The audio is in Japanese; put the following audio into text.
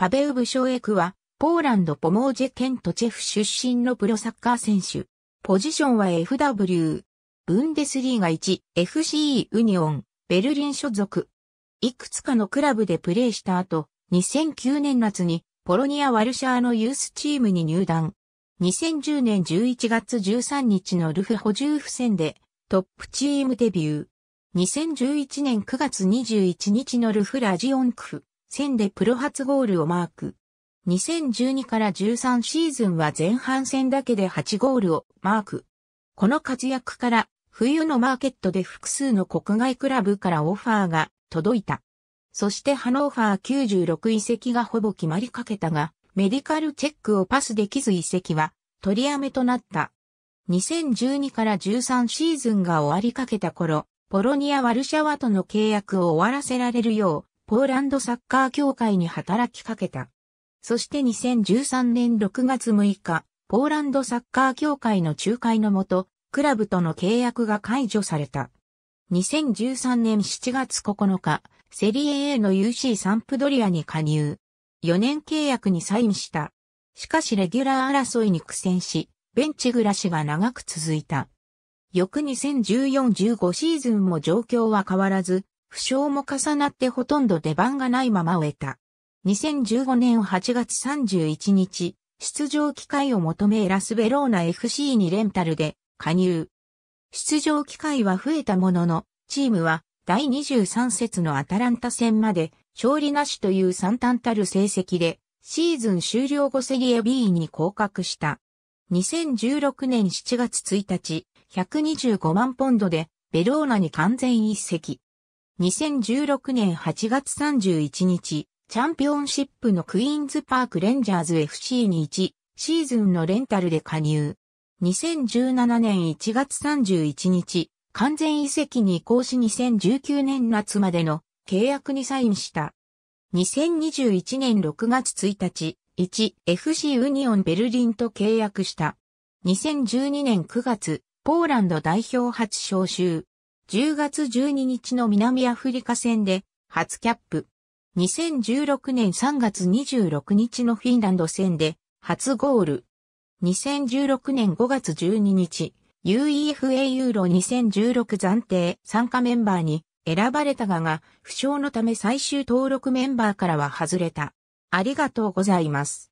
パベウ・ブショエクは、ポーランド・ポモージェケント・チェフ出身のプロサッカー選手。ポジションは FW。ブンデスリーガ1、FC ユニオン、ベルリン所属。いくつかのクラブでプレーした後、2009年夏にポロニア・ワルシャーのユースチームに入団。2010年11月13日のルフ・補充付戦でトップチームデビュー。2011年9月21日のルフ・ラジオンクフ。戦でプロ初ゴールをマーク。2012から13シーズンは前半戦だけで8ゴールをマーク。この活躍から冬のマーケットで複数の国外クラブからオファーが届いた。そしてハノーファー96遺跡がほぼ決まりかけたが、メディカルチェックをパスできず遺跡は取りやめとなった。2012から13シーズンが終わりかけた頃、ポロニア・ワルシャワとの契約を終わらせられるよう、ポーランドサッカー協会に働きかけた。そして2013年6月6日、ポーランドサッカー協会の仲介のもと、クラブとの契約が解除された。2013年7月9日、セリエ A の UC サンプドリアに加入。4年契約にサインした。しかしレギュラー争いに苦戦し、ベンチ暮らしが長く続いた。翌2014-15シーズンも状況は変わらず、負傷も重なってほとんど出番がないまま終えた。2015年8月31日、出場機会を求めラスベローナ FC にレンタルで加入。出場機会は増えたものの、チームは第23節のアタランタ戦まで勝利なしという惨憺たる成績で、シーズン終了後セリエ B に降格した。2016年7月1日、125万ポンドでベローナに完全一席。2016年8月31日、チャンピオンシップのクイーンズパークレンジャーズ FC に1シーズンのレンタルで加入。2017年1月31日、完全移籍に移行し2019年夏までの契約にサインした。2021年6月1日、1 FC ウニオンベルリンと契約した。2012年9月、ポーランド代表初招集。10月12日の南アフリカ戦で初キャップ。2016年3月26日のフィンランド戦で初ゴール。2016年5月12日、UEFA ユーロ2016暫定参加メンバーに選ばれたがが、負傷のため最終登録メンバーからは外れた。ありがとうございます。